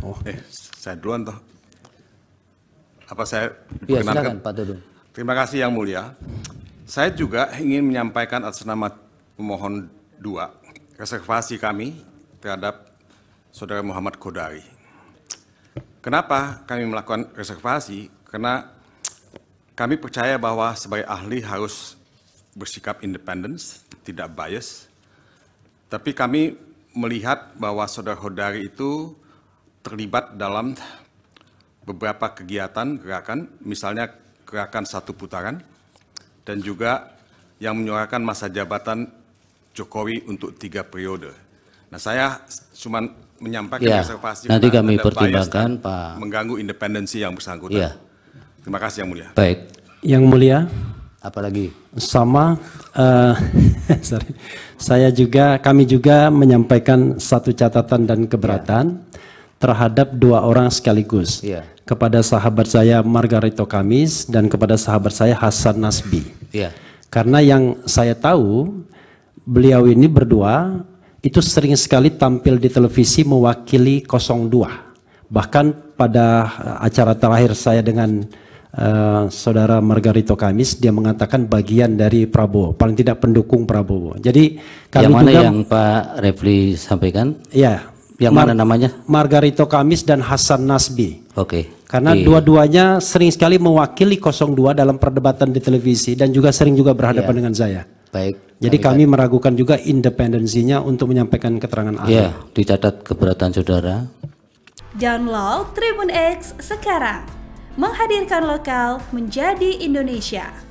Oh, eh, saya duluan toh. Apa saya ya, silakan, Pak Dudung. Terima kasih Yang Mulia. Saya juga ingin menyampaikan atas nama pemohon dua reservasi kami terhadap Saudara Muhammad Kodari. Kenapa kami melakukan reservasi? Karena kami percaya bahwa sebagai ahli harus bersikap independen, tidak bias. Tapi kami melihat bahwa Saudara Kodari itu terlibat dalam beberapa kegiatan gerakan, misalnya gerakan satu putaran, dan juga yang menyuarakan masa jabatan Jokowi untuk tiga periode. Nah, saya cuma menyampaikan ya, observasi. Nanti kami pertimbangkan, kan Pak. Mengganggu independensi yang bersangkutan. Ya. Terima kasih, Yang Mulia. Baik. Yang Mulia. Apalagi? Sama, uh, Saya juga, kami juga menyampaikan satu catatan dan keberatan. Ya terhadap dua orang sekaligus. Yeah. Kepada sahabat saya Margarito Kamis dan kepada sahabat saya Hasan Nasbi. Yeah. Karena yang saya tahu beliau ini berdua itu sering sekali tampil di televisi mewakili 02. Bahkan pada acara terakhir saya dengan uh, saudara Margarito Kamis dia mengatakan bagian dari Prabowo, paling tidak pendukung Prabowo. Jadi kami yang mana juga, yang Pak Refli sampaikan? Ya, yang Mar mana namanya? Margarito Kamis dan Hasan Nasbi. Oke. Okay. Karena yeah. dua-duanya sering sekali mewakili 02 dalam perdebatan di televisi dan juga sering juga berhadapan yeah. dengan saya. Baik. Jadi kami, kami meragukan juga independensinya untuk menyampaikan keterangan ahli. Yeah, iya, dicatat keberatan saudara. Download Tribun X sekarang. Menghadirkan lokal menjadi Indonesia.